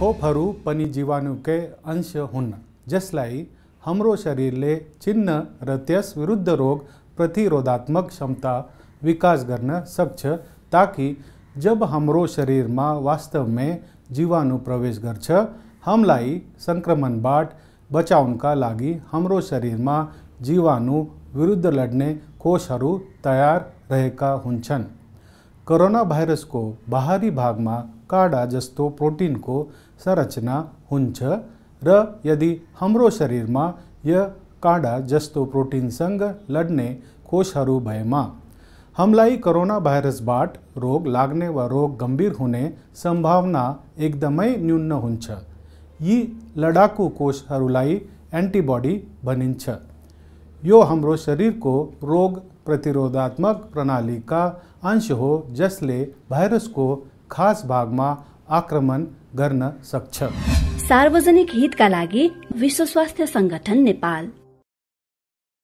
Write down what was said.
खोपहरू पनि जीवाणुकै अंश हुन् जसलाई शरीर ने चिन्ह र त्यस विरुद्ध रोग प्रतिरोधात्मक क्षमता विकास गर्न सक्छ ताकि जब में वास्तव में जीवाणु प्रवेश हमलाई संक्रमण बाट बचा का लगी हम शरीर में जीवाणु विरुद्ध कोषर तैयार तयार रहेका हुन्छन् कोरोना भाइरसको भाग भागमा काडा जस्तों प्रोटीन को संरचना हो र यदि शरीर में यह काडा प्रोटीन संग लड़ने कोषर भेमा हमला कोरोना बाट रोग लगने व रोग गंभीर होने संभावना एकदम न्यून हो यी लड़ाकू कोषहरूलाई एंटीबॉडी भाई यो शरीर को रोग प्रतिरोधात्मक प्रणाली का अंश हो भाइरस को खास भागमा आक्रमण गर्न सक्छ सार्वजनिक हितका लागि विश्व स्वास्थ्य संगठन नेपाल